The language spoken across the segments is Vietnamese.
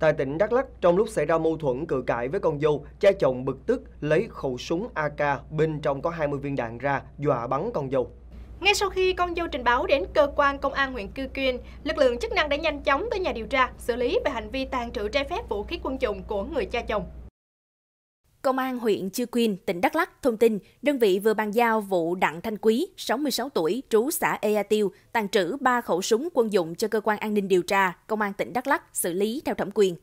Tại tỉnh Đắk Lắk, trong lúc xảy ra mâu thuẫn cự cãi với con dâu, cha chồng bực tức lấy khẩu súng AK bên trong có 20 viên đạn ra dọa bắn con dâu. Ngay sau khi con dâu trình báo đến cơ quan công an huyện Cư Quyên, lực lượng chức năng đã nhanh chóng tới nhà điều tra, xử lý về hành vi tàn trữ trái phép vũ khí quân dụng của người cha chồng. Công an huyện Chư Quyên, tỉnh Đắk Lắk thông tin đơn vị vừa bàn giao vụ Đặng Thanh Quý, 66 tuổi, trú xã Ea Tiêu, tàn trữ 3 khẩu súng quân dụng cho cơ quan an ninh điều tra, Công an tỉnh Đắk Lắk xử lý theo thẩm quyền.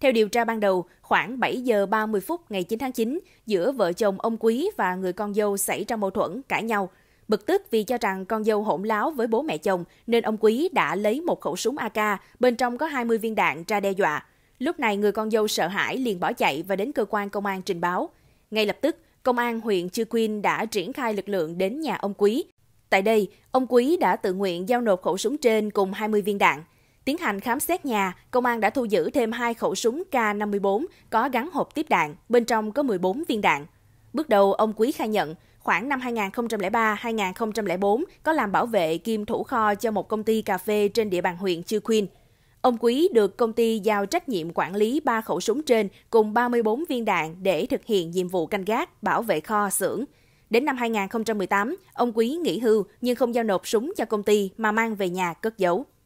Theo điều tra ban đầu, khoảng 7 giờ 30 phút ngày 9 tháng 9, giữa vợ chồng ông Quý và người con dâu xảy ra mâu thuẫn, cãi nhau. Bực tức vì cho rằng con dâu hỗn láo với bố mẹ chồng nên ông Quý đã lấy một khẩu súng AK, bên trong có 20 viên đạn ra đe dọa. Lúc này người con dâu sợ hãi liền bỏ chạy và đến cơ quan công an trình báo. Ngay lập tức, công an huyện Chư Quynh đã triển khai lực lượng đến nhà ông Quý. Tại đây, ông Quý đã tự nguyện giao nộp khẩu súng trên cùng 20 viên đạn. Tiến hành khám xét nhà, công an đã thu giữ thêm hai khẩu súng K54 có gắn hộp tiếp đạn, bên trong có 14 viên đạn. Bước đầu, ông Quý khai nhận, khoảng năm 2003-2004 có làm bảo vệ kim thủ kho cho một công ty cà phê trên địa bàn huyện Chư Quynh. Ông Quý được công ty giao trách nhiệm quản lý 3 khẩu súng trên cùng 34 viên đạn để thực hiện nhiệm vụ canh gác, bảo vệ kho, xưởng. Đến năm 2018, ông Quý nghỉ hưu nhưng không giao nộp súng cho công ty mà mang về nhà cất giấu.